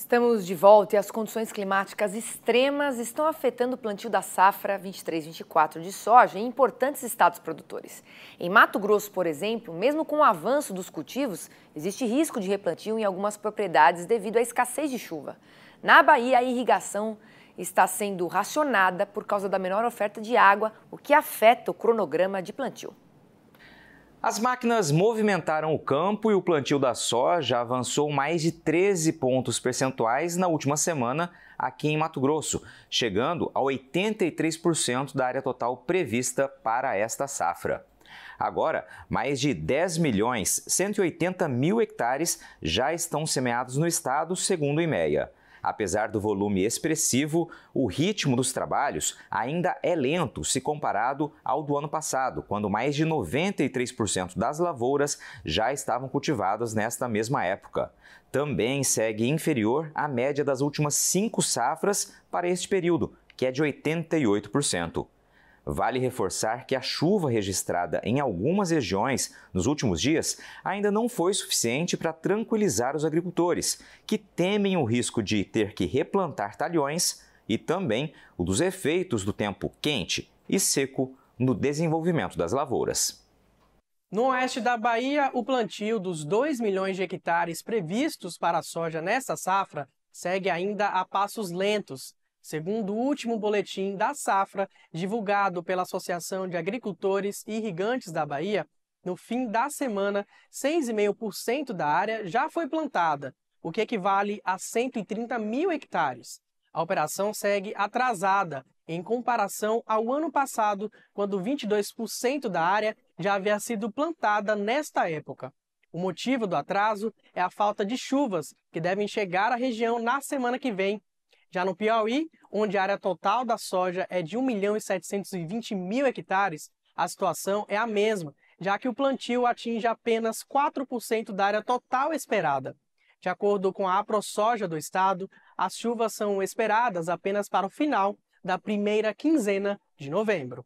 Estamos de volta e as condições climáticas extremas estão afetando o plantio da safra 23-24 de soja em importantes estados produtores. Em Mato Grosso, por exemplo, mesmo com o avanço dos cultivos, existe risco de replantio em algumas propriedades devido à escassez de chuva. Na Bahia, a irrigação está sendo racionada por causa da menor oferta de água, o que afeta o cronograma de plantio. As máquinas movimentaram o campo e o plantio da soja avançou mais de 13 pontos percentuais na última semana aqui em Mato Grosso, chegando a 83% da área total prevista para esta safra. Agora, mais de 10 milhões 180 mil hectares já estão semeados no estado, segundo o IMEA. Apesar do volume expressivo, o ritmo dos trabalhos ainda é lento se comparado ao do ano passado, quando mais de 93% das lavouras já estavam cultivadas nesta mesma época. Também segue inferior à média das últimas cinco safras para este período, que é de 88%. Vale reforçar que a chuva registrada em algumas regiões nos últimos dias ainda não foi suficiente para tranquilizar os agricultores, que temem o risco de ter que replantar talhões e também o dos efeitos do tempo quente e seco no desenvolvimento das lavouras. No oeste da Bahia, o plantio dos 2 milhões de hectares previstos para a soja nesta safra segue ainda a passos lentos, Segundo o último boletim da safra, divulgado pela Associação de Agricultores e Irrigantes da Bahia, no fim da semana, 6,5% da área já foi plantada, o que equivale a 130 mil hectares. A operação segue atrasada em comparação ao ano passado, quando 22% da área já havia sido plantada nesta época. O motivo do atraso é a falta de chuvas que devem chegar à região na semana que vem já no Piauí, onde a área total da soja é de 1 milhão e 720 mil hectares, a situação é a mesma, já que o plantio atinge apenas 4% da área total esperada. De acordo com a AproSoja do estado, as chuvas são esperadas apenas para o final da primeira quinzena de novembro.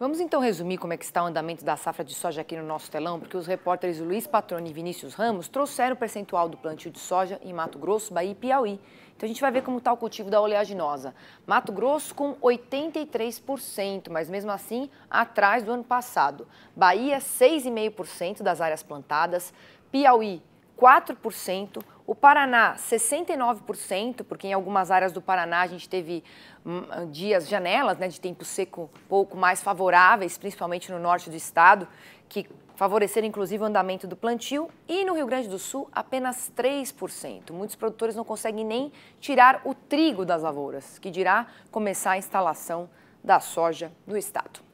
Vamos então resumir como é que está o andamento da safra de soja aqui no nosso telão, porque os repórteres Luiz Patrone e Vinícius Ramos trouxeram o percentual do plantio de soja em Mato Grosso, Bahia e Piauí. Então a gente vai ver como está o cultivo da oleaginosa. Mato Grosso com 83%, mas mesmo assim atrás do ano passado. Bahia 6,5% das áreas plantadas, Piauí 4%, o Paraná 69%, porque em algumas áreas do Paraná a gente teve hum, dias, janelas né, de tempo seco um pouco mais favoráveis, principalmente no norte do estado, que favoreceram inclusive o andamento do plantio, e no Rio Grande do Sul apenas 3%. Muitos produtores não conseguem nem tirar o trigo das lavouras, que dirá começar a instalação da soja no estado.